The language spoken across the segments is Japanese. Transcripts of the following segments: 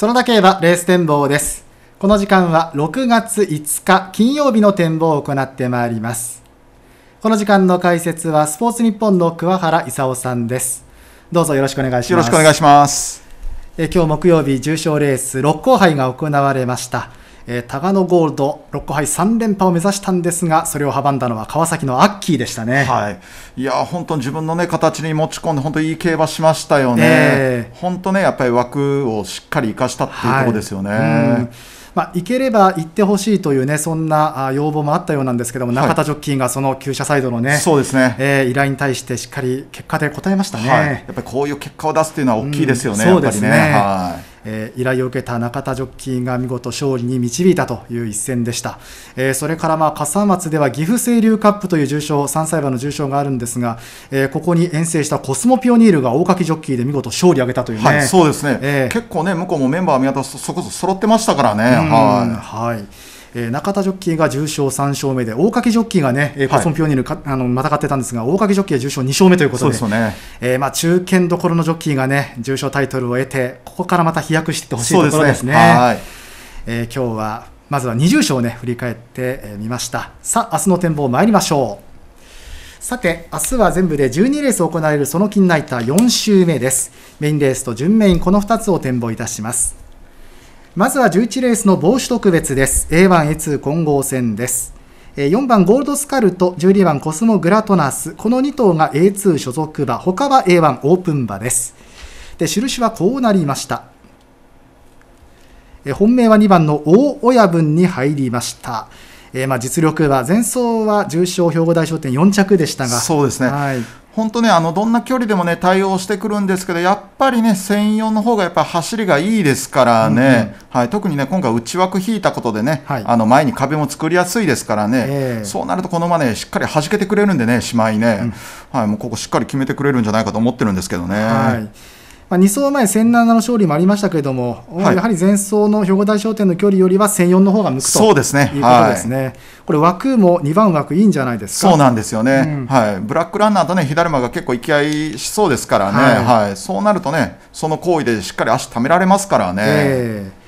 そのだけはレース展望です。この時間は6月5日金曜日の展望を行ってまいります。この時間の解説はスポーツニッポンの桑原勲さんです。どうぞよろしくお願いします。よろしくお願いします。え今日木曜日重賞レース6後杯が行われました。えー、タガノゴールド6個杯3連覇を目指したんですがそれを阻んだのは川崎のアッキーでしたね、はい、いや本当に自分の、ね、形に持ち込んで本当にいい競馬しましたよね、えー、本当ねやっぱり枠をしっかり生かしたっていうところですよね。はいまあ、行ければ行ってほしいというねそんなあ要望もあったようなんですけども、中田ジョッキーがその厩舎サイドのね、そうですね、えー、依頼に対してしっかり結果で答えましたね、はい、やっぱりこういう結果を出すというのは大きいですよね、うん、そうですね。はいえー、依頼を受けた中田ジョッキーが見事勝利に導いたという一戦でした、えー、それからまあ笠松では岐阜清流カップという重賞3歳馬の重賞があるんですが、えー、ここに遠征したコスモピオニールが大垣ジョッキーで見事勝利を挙げたというね、はい、そうですね、えー、結構ね向こうもメンバー見渡すそこそ揃ってましたからねはい、はいえー、中田ジョッキーが重賞3勝目で大垣ジョッキーがね、えー、パソンピオニールか、あのまたがってたんですが大垣ジョッキーは重賞2勝目ということでそ、ね、えー、まあ、中堅どころのジョッキーがね重賞タイトルを得てここからまた飛躍してほしいところですね。す、ね、えー、今日はまずは20勝をね振り返ってみましたさあ明日の展望参りましょうさて、明日は全部で12レース行われるその金ナイター4週目です。メインレースと準メイン、この2つを展望いたします。まずは11レースの帽子特別です。A1、A2 混合戦です。4番ゴールドスカルと12番コスモグラトナス。この2頭が A2 所属馬、他は A1 オープン馬です。で、印はこうなりました。本命は2番の大親分に入りました。えー、まあ実力は前走は重賞兵庫大賞典4着でしたがそうですね、はい、本当ね、あの、どんな距離でもね、対応してくるんですけど、やっぱりね、専用の方がやっぱ走りがいいですからね、うんうん、はい、特にね、今回内枠引いたことでね、はい、あの、前に壁も作りやすいですからね、えー、そうなるとこのまね、しっかり弾けてくれるんでね、しまいね、うん、はい、もうここしっかり決めてくれるんじゃないかと思ってるんですけどね。はいまあ、2走前、1007の勝利もありましたけれども、はい、やはり前走の兵庫大商店の距離よりは1004の方が向くとそうですねいうことですね、はい、これ、枠も2番枠、いいんじゃないですかそうなんですよね、うん、はい、ブラックランナーとね、左馬が結構行き合いしそうですからね、はい、はい、そうなるとね、その行為でしっかり足ためられますからね。えー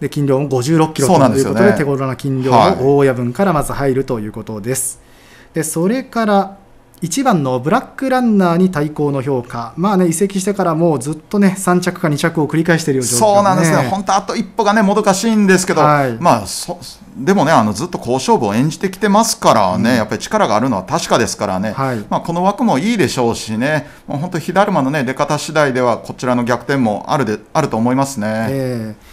で金量も56キロということで、ね、手頃な金量の大親分からまず入るということです。でそれから1番のブラックランナーに対抗の評価、まあね、移籍してからもうずっとね、3着か2着を繰り返しているよう、ね、そうなんですね、本当、あと一歩がね、もどかしいんですけど、はい、まあ、そでもね、あのずっと好勝負を演じてきてますからね、うん、やっぱり力があるのは確かですからね、はい、まあ、この枠もいいでしょうしね、もう本当、火だるまの、ね、出方次第では、こちらの逆転もあるであると思いますね。えー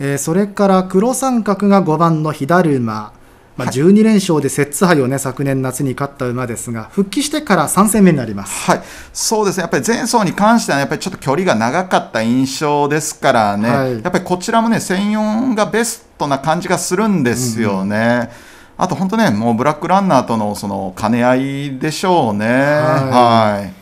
えー、それから黒三角が5番の火だるま。まあ、12連勝で摂津杯を、ね、昨年夏に勝った馬ですが復帰してから3戦目になります、はい、そうですねやっぱり前走に関してはやっぱりちょっと距離が長かった印象ですからね、はい、やっぱりこちらもね専用がベストな感じがするんですよね。うんうん、あと本当ね、もうブラックランナーとのその兼ね合いでしょうね。はい、はい、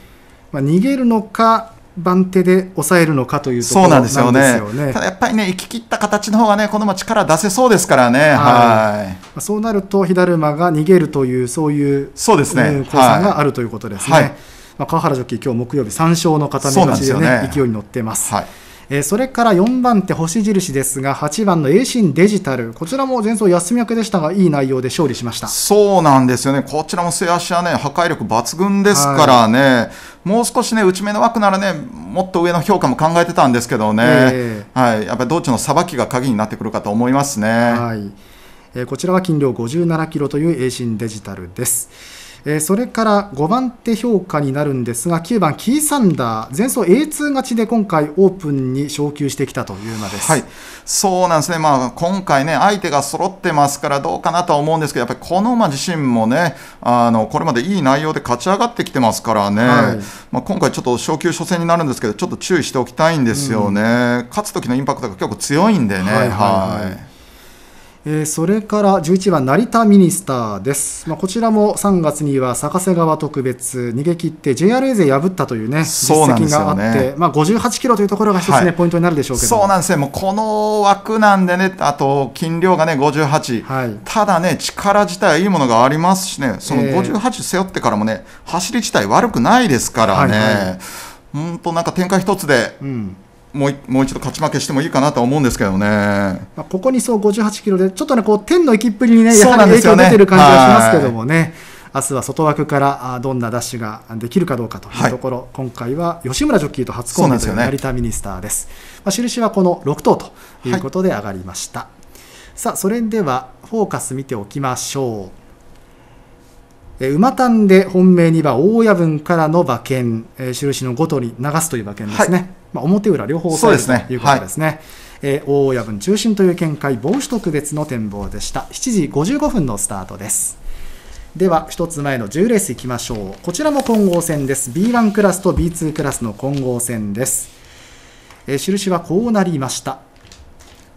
まあ、逃げるのか、番手で抑えるのかというところなんですよね。よねただやっぱりね、行き切った形の方がね、このまま力出せそうですからね、はいそうなると、火だるまが逃げるという、そういうそうです、ね、構算があるということですね。はい、まあ、川原ジョッキー、今日木曜日、三勝の固め勝ちで、すよね、勢いに乗ってます。はいえそれから4番手星印ですが8番のエイデジタルこちらも前走休み明けでしたがいい内容で勝利しましたそうなんですよねこちらも末足はね破壊力抜群ですからね、はい、もう少しね内目の枠ならねもっと上の評価も考えてたんですけどね、えー、はい、やっぱり道中のさばきが鍵になってくるかと思いますね。はいこちらは金量57キロというエ進デジタルです。えー、それから5番手評価になるんですが9番キーサンダー前走 A2 勝ちで今回オープンに昇級してきたという馬です、はい、そうなんですね、まあ、今回ね相手が揃ってますからどうかなとは思うんですけどやっぱりこの馬自身もねあのこれまでいい内容で勝ち上がってきてますからね、はい、まあ、今回ちょっと昇級初戦になるんですけどちょっと注意しておきたいんですよね、うん、勝つ時のインパクトが結構強いんでね。はいはい、はいはいえー、それから11番、成田ミニスターです、まあ、こちらも3月には逆瀬川特別、逃げ切って JRA 勢破ったという、ね、実績があって、ね、まあ、58キロというところが一つね、はい、ポイントになるでしょうけどそうなんですよ、もうこの枠なんでね、あと筋量がね、58、はい、ただね、力自体、いいものがありますしね、その58背負ってからもね、えー、走り自体悪くないですからね、本、は、当、いはい、なんか展開一つで。うんもうもう一度勝ち負けしてもいいかなと思うんですけどね、まあ、ここにそう58キロで、ちょっとね、こう天の行きっぷりにね、やはり影響出てる感じがしますけどもね、ね明日は外枠からどんなダッシュができるかどうかというところ、はい、今回は吉村ジョッキーと初コンビという成田ミニスターです。ですね、まあ、印はこの6頭ということで上がりました。はい、さあ、それではフォーカス見ておきましょう。馬単で本命2番大親分からの馬券、えー、印の5頭に流すという馬券ですね、はい、まあ、表裏両方押えるということですね。えー、大親分中心という見解、防止特別の展望でした。7時55分のスタートです。では、一つ前の10レースいきましょう。こちらも混合戦です。B1 クラスと B2 クラスの混合戦です。えー、印はこうなりました。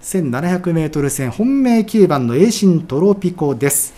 1700m 戦本命9番の栄進トロピコです。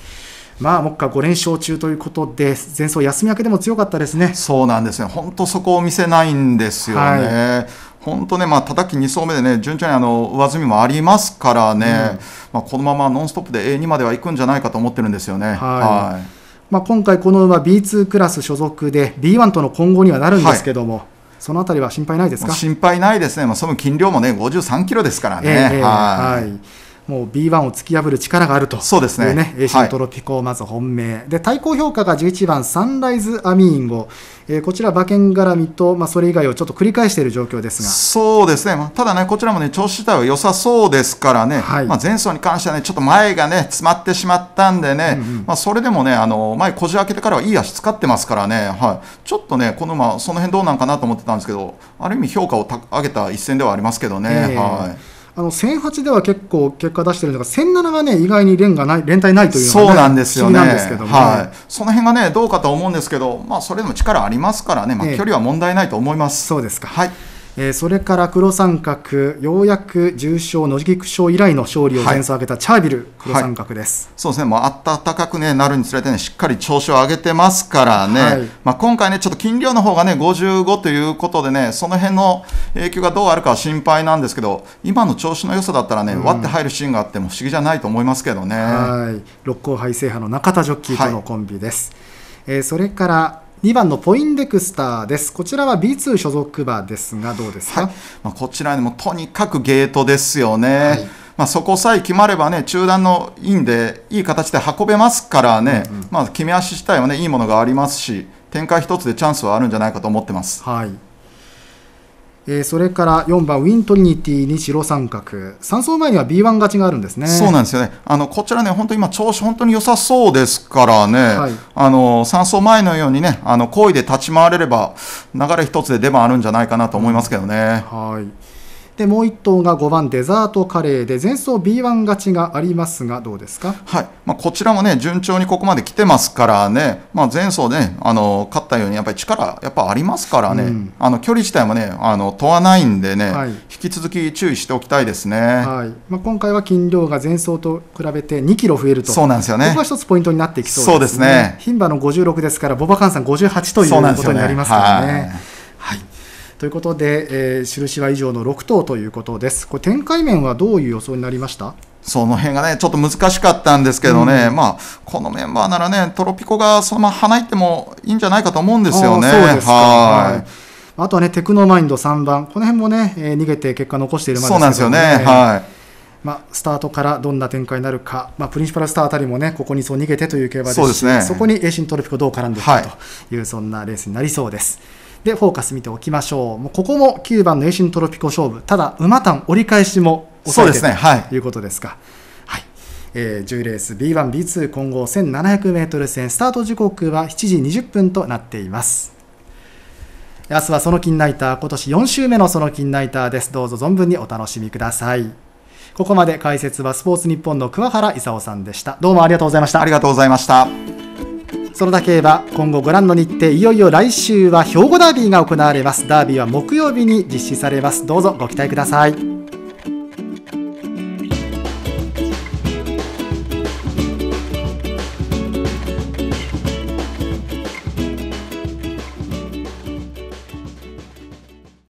まあ、目下5連勝中ということで、前走休み明けでも強かったですね。そうなんですね。本当そこを見せないんですよね。はい本当ね、まあ叩き2走目でね、順調にあの上積みもありますからね、うん、まあ、このままノンストップで A2 までは行くんじゃないかと思ってるんですよね。はい、はいまあ、今回、この馬 B2 クラス所属で B1 との混合にはなるんですけども、はい、そのあたりは心配ないですか心配ないですね、まあ、その筋量もね53キロですからね。えー、はい、はいもう B1 を突き破る力があるという、ね、そうですね、エーシントロピコ、まず本命、はい、で対抗評価が11番、サンライズ・アミーンゴ、えー、こちら、馬券絡みと、まあ、それ以外をちょっと繰り返している状況ですがそうですね、ただね、こちらもね、調子自体は良さそうですからね、はい、まあ、前走に関してはね、ちょっと前がね、詰まってしまったんでね、まあ、それでもね、あの前、こじ開けてからはいい足使ってますからね、はい、ちょっとね、この馬、その辺どうなんかなと思ってたんですけど、ある意味、評価を上げた一戦ではありますけどね。えー、はいあの1008では結構結果出してるすが1007がね意外に連がない連帯ないというのが、ね、そうなんですよねけども、はい、その辺がねどうかと思うんですけど、まあ、それでも力ありますからね、まあ、距離は問題ないと思います、ええ、そうですかはいえー、それから黒三角、ようやく重症、野菊症以来の勝利を前走上げたチャービル、黒三角です、はい、そうですね、もう暖かく、ね、なるにつれて、ね、しっかり調子を上げてますからね、はい、まあ、今回ね、ちょっと金量の方がね、55ということでね、その辺の影響がどうあるかは心配なんですけど、今の調子の良さだったらね、うん、割って入るシーンがあっても不思議じゃないと思いますけどね。はい6後輩制覇の中田ジョッキーとのコンビです、えー、それから2番のポインデクスターです。こちらは B2 所属馬ですが、どうですか、はい、まあ、こちらにもとにかくゲートですよね。はいまあ、そこさえ決まればね中段のインでいい形で運べますからね、うんうん、まあ、決め足自体はねいいものがありますし展開一つでチャンスはあるんじゃないかと思ってます。はいえー、それから4番ウィントリニティに白三角3走前には B1 勝ちがあるんですねそうなんですよねあのこちらね本当今調子本当に良さそうですからね、はい、あの3走前のようにねあの好意で立ち回れれば流れ一つで出番あるんじゃないかなと思いますけどね、うん、はいでもう1頭が5番デザートカレーで前走 B1 勝ちがありますがどうですか、はいまあ、こちらもね順調にここまで来てますからね、まあ、前走ねあの勝ったようにやっぱり力やっぱありますからね、うん、あの距離自体もねあの問わないんでね、はい、引き続き注意しておきたいですね、はいまあ、今回は金量が前走と比べて2キロ増えるとそうなんですよねここが一つポイントになってきそうですね牝馬、ね、の56ですからボバカンさん58ということになりますからね。ということで、えー、印は以上の6頭ということです。これ展開面はどういう予想になりましたその辺がね、ちょっと難しかったんですけどね、うん、まあ、このメンバーならね、トロピコがそのまま花いってもいいんじゃないかと思うんですよね。はい。あとはね、テクノマインド3番、この辺もね、えー、逃げて結果残しているまで、ね、そうなんですよね。はい。まあ、スタートからどんな展開になるか、まあ、プリンシパルスターあたりもね、ここにそう逃げてという競馬ですし、そ、ね、こにエーシントロピコどう絡んでいくかという、はい、そんなレースになりそうです。でフォーカス見ておきましょう。もうここも9番のエイシントロピコ勝負、ただ馬単折り返しも抑えて、ね、ということですか。はい、えー、10レース B1、B2 混合 1700m 戦スタート時刻は7時20分となっています。明日はその金ナイター、今年4週目のその金ナイターです。どうぞ存分にお楽しみください。ここまで解説はスポーツニッポンの桑原勲さんでした。どうもありがとうございました。ありがとうございました。そのだけは今後ご覧の日程いよいよ来週は兵庫ダービーが行われますダービーは木曜日に実施されますどうぞご期待ください